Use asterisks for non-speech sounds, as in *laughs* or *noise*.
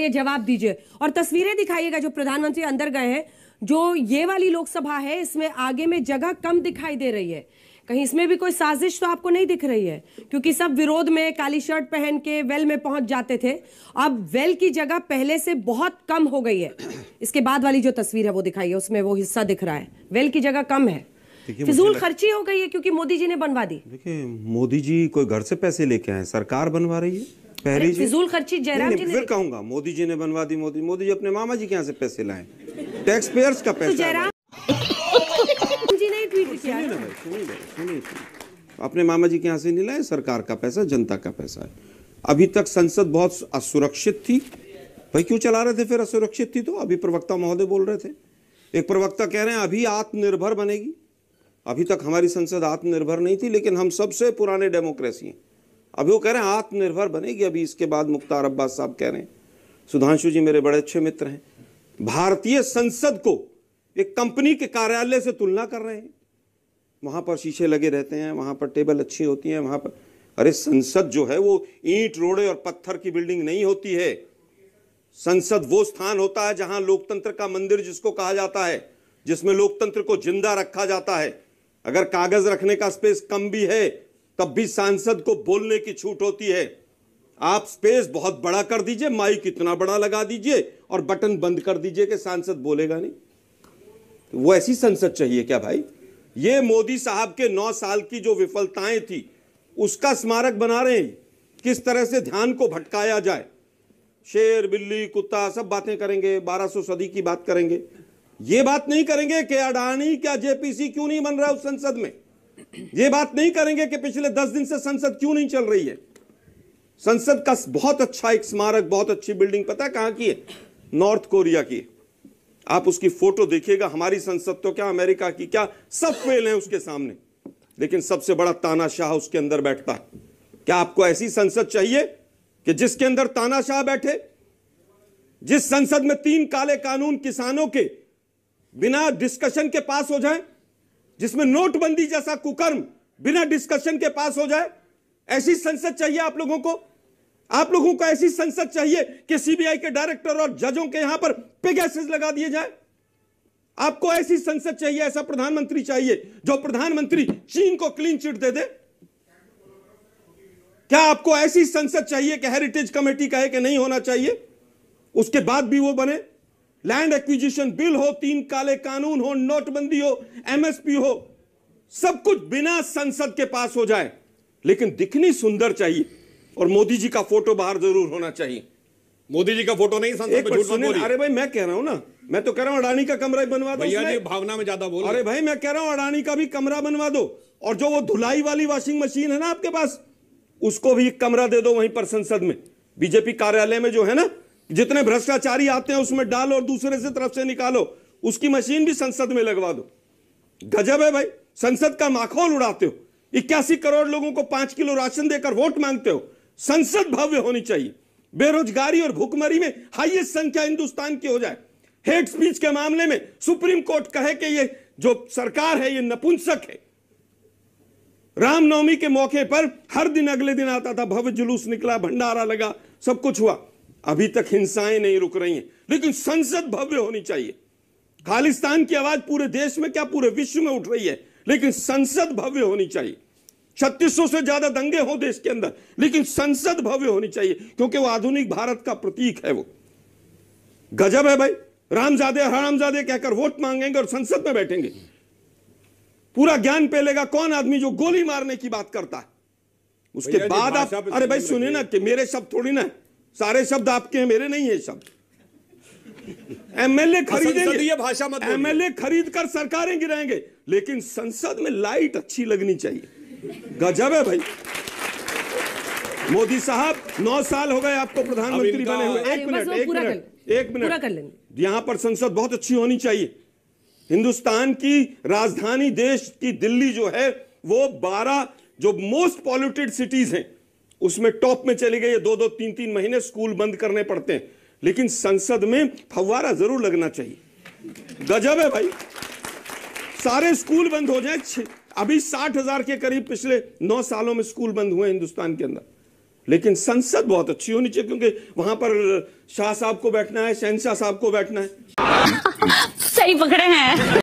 ये जवाब दीजिए और तस्वीरें दिखाइएगा जो प्रधानमंत्री अंदर गए हैं जो ये वाली लोकसभा है इसमें आगे में जगह कम दिखाई दे रही है कहीं इसमें भी कोई साजिश तो आपको नहीं दिख रही है क्योंकि सब विरोध में काली शर्ट पहन के वेल में पहुंच जाते थे अब वेल की जगह पहले से बहुत कम हो गई है इसके बाद वाली जो तस्वीर है वो दिखाई है उसमें वो हिस्सा दिख रहा है वेल की जगह कम है फिजूल खर्ची हो गई है क्योंकि मोदी जी ने बनवा दी देखिए मोदी जी कोई घर से पैसे लेके आए सरकार बनवा रही है पहली फिजूल खर्ची जयराम जी ने फिर कहूंगा मोदी जी ने बनवा दी मोदी मोदी जी अपने मामा जी के यहाँ से पैसे लाए टैक्स पेयर्स का तो पैसा जयराम जी ने ट्वीट किया अपने मामा जी के यहाँ से नहीं लाए सरकार का पैसा जनता का पैसा है अभी तक संसद बहुत असुरक्षित थी भाई क्यों चला रहे थे फिर असुरक्षित थी तो अभी प्रवक्ता महोदय बोल रहे थे एक प्रवक्ता कह रहे हैं अभी आत्मनिर्भर बनेगी अभी तक हमारी संसद आत्मनिर्भर नहीं थी लेकिन हम सबसे पुराने डेमोक्रेसी हैं अभी वो कह रहे हैं आत्मनिर्भर बनेगी अभी इसके बाद मुख्तार अब्बास साहब कह रहे हैं सुधांशु जी मेरे बड़े अच्छे मित्र हैं भारतीय संसद को एक कंपनी के कार्यालय से तुलना कर रहे हैं वहां पर शीशे लगे रहते हैं वहां पर टेबल अच्छी होती हैं वहां पर अरे संसद जो है वो ईंट रोड़े और पत्थर की बिल्डिंग नहीं होती है संसद वो स्थान होता है जहां लोकतंत्र का मंदिर जिसको कहा जाता है जिसमें लोकतंत्र को जिंदा रखा जाता है अगर कागज रखने का स्पेस कम भी है तब भी सांसद को बोलने की छूट होती है आप स्पेस बहुत बड़ा कर दीजिए माइक इतना बड़ा लगा दीजिए और बटन बंद कर दीजिए कि सांसद बोलेगा नहीं तो वो ऐसी संसद चाहिए क्या भाई ये मोदी साहब के नौ साल की जो विफलताएं थी उसका स्मारक बना रहे हैं किस तरह से ध्यान को भटकाया जाए शेर बिल्ली कुत्ता सब बातें करेंगे 1200 सदी की बात करेंगे ये बात नहीं करेंगे कि अडानी क्या जेपीसी क्यों नहीं बन रहा उस संसद में ये बात नहीं करेंगे कि पिछले दस दिन से संसद क्यों नहीं चल रही है संसद का बहुत अच्छा एक स्मारक बहुत अच्छी बिल्डिंग पता है कहां की है नॉर्थ कोरिया की आप उसकी फोटो देखिएगा हमारी संसद तो क्या अमेरिका की क्या सब फेल है उसके सामने लेकिन सबसे बड़ा तानाशाह उसके अंदर बैठता है क्या आपको ऐसी संसद चाहिए कि जिसके अंदर तानाशाह बैठे जिस संसद में तीन काले कानून किसानों के बिना डिस्कशन के पास हो जाएं जिसमें नोटबंदी जैसा कुकर्म बिना डिस्कशन के पास हो जाए ऐसी संसद चाहिए आप लोगों को आप लोगों को ऐसी संसद चाहिए कि सीबीआई के डायरेक्टर और जजों के यहां पर पेगैसेस लगा दिए जाए आपको ऐसी संसद चाहिए ऐसा प्रधानमंत्री चाहिए जो प्रधानमंत्री चीन को क्लीन चिट दे दे क्या आपको ऐसी संसद चाहिए कि हेरिटेज कमेटी कहे कि नहीं होना चाहिए उसके बाद भी वो बने लैंड एक्विजिशन बिल हो तीन काले कानून हो नोटबंदी हो एमएसपी हो सब कुछ बिना संसद के पास हो जाए लेकिन दिखनी सुंदर चाहिए और मोदी जी का फोटो बाहर जरूर होना चाहिए मोदी जी का फोटो नहीं संसद में अरे भाई मैं कह रहा हूं ना मैं तो कह रहा हूं अडानी का कमरा बनवा दो भैया भावना में ज्यादा बोल अरे भाई मैं कह रहा हूं अडानी का भी कमरा बनवा दो और जो वो धुलाई वाली वॉशिंग मशीन है ना आपके पास उसको भी कमरा दे दो वहीं पर संसद में बीजेपी कार्यालय में जो है ना जितने भ्रष्टाचारी आते हैं उसमें डालो और दूसरे से तरफ से निकालो उसकी मशीन भी संसद में लगवा दो गजब है भाई संसद का माखौल उड़ाते हो इक्यासी करोड़ लोगों को पांच किलो राशन देकर वोट मांगते हो संसद भव्य होनी चाहिए बेरोजगारी और भूखमरी में हाईएस्ट संख्या हिंदुस्तान की हो जाए हेट स्पीच के मामले में सुप्रीम कोर्ट कहे कि ये जो सरकार है ये नपुंसक है रामनवमी के मौके पर हर दिन अगले दिन आता था भव्य जुलूस निकला भंडारा लगा सब कुछ हुआ अभी तक हिंसाएं नहीं रुक रही हैं लेकिन संसद भव्य होनी चाहिए खालिस्तान की आवाज पूरे देश में क्या पूरे विश्व में उठ रही है लेकिन संसद भव्य होनी चाहिए छत्तीस से ज्यादा दंगे हो देश के अंदर लेकिन संसद भव्य होनी चाहिए क्योंकि वो आधुनिक भारत का प्रतीक है वो गजब है भाई रामजादे हरामजादे कहकर वोट मांगेंगे और संसद में बैठेंगे पूरा ज्ञान फैलेगा कौन आदमी जो गोली मारने की बात करता है उसके बाद आप अरे भाई सुनिए ना कि मेरे शब्द थोड़ी ना है सारे शब्द आपके हैं मेरे नहीं है शब्द एमएलए खरीदेंगे ये भाषा मत एमएलए खरीद कर सरकारें गिराएंगे लेकिन संसद में लाइट अच्छी लगनी चाहिए गजब है भाई मोदी साहब नौ साल हो गए आपको प्रधानमंत्री बने तो- हुए एक मिनट एक मिनट एक मिनट यहां पर संसद बहुत अच्छी होनी चाहिए हिंदुस्तान की राजधानी देश की दिल्ली जो है वो बारह जो मोस्ट पॉल्यूटेड सिटीज हैं उसमें टॉप में चली गई है दो दो तीन तीन महीने स्कूल बंद करने पड़ते हैं लेकिन संसद में फव्वारा जरूर लगना चाहिए गजब है भाई सारे स्कूल बंद हो जाए अभी साठ हजार के करीब पिछले नौ सालों में स्कूल बंद हुए हिंदुस्तान के अंदर लेकिन संसद बहुत अच्छी होनी चाहिए क्योंकि वहां पर शाह साहब को बैठना है शहनशाह साहब को बैठना है *laughs* सही पकड़े हैं